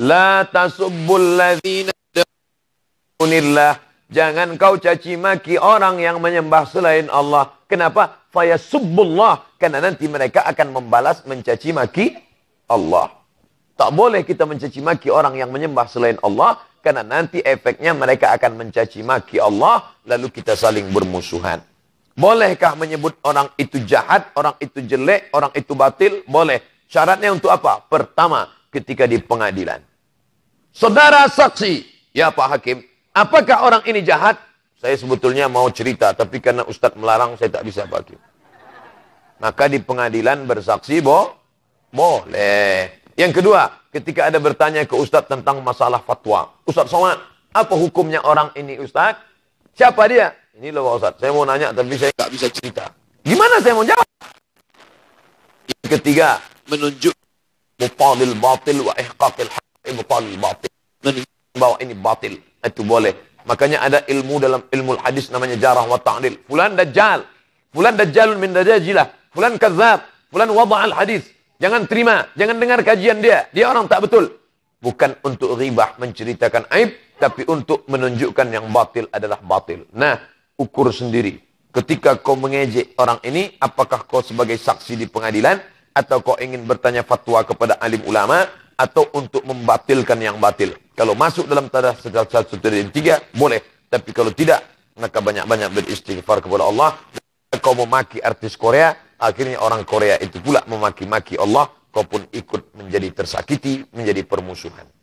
La tasubbul ladzina dunillah. Jangan kau caci maki orang yang menyembah selain Allah. Kenapa? Fayasubbullah. Karena nanti mereka akan membalas mencaci maki Allah. Tak boleh kita mencaci maki orang yang menyembah selain Allah. Karena nanti efeknya mereka akan mencaci maki Allah. Lalu kita saling bermusuhan. Bolehkah menyebut orang itu jahat, orang itu jelek, orang itu batil? Boleh. Syaratnya untuk apa? Pertama, ketika di pengadilan. Saudara saksi, ya Pak Hakim, apakah orang ini jahat? Saya sebetulnya mau cerita, tapi karena Ustadz melarang, saya tak bisa Pak Maka di pengadilan bersaksi, bo, boleh. Yang kedua, ketika ada bertanya ke Ustadz tentang masalah fatwa. Ustadz Somad, apa hukumnya orang ini Ustadz? Siapa dia? Ini loh Pak Ustadz, saya mau nanya tapi saya tak bisa cerita. Gimana saya mau jawab? Yang ketiga, menunjuk mufadil batil wa ihqaqil ilmu batil. Bawa ini batil. Itu boleh. Makanya ada ilmu dalam ilmu hadis namanya jarah wa ta'lil. Fulan dajjal. Fulan dajjalun min dajajilah. Fulan kazzab. Fulan wada'al hadis. Jangan terima. Jangan dengar kajian dia. Dia orang tak betul. Bukan untuk ribah menceritakan aib. Tapi untuk menunjukkan yang batil adalah batil. Nah, ukur sendiri. Ketika kau mengejek orang ini, apakah kau sebagai saksi di pengadilan? Atau kau ingin bertanya fatwa kepada alim ulama? atau untuk membatilkan yang batil. Kalau masuk dalam segala satu dari tiga, boleh. Tapi kalau tidak, maka banyak-banyak beristighfar kepada Allah. Kau memaki artis Korea, akhirnya orang Korea itu pula memaki-maki Allah. Kau pun ikut menjadi tersakiti, menjadi permusuhan.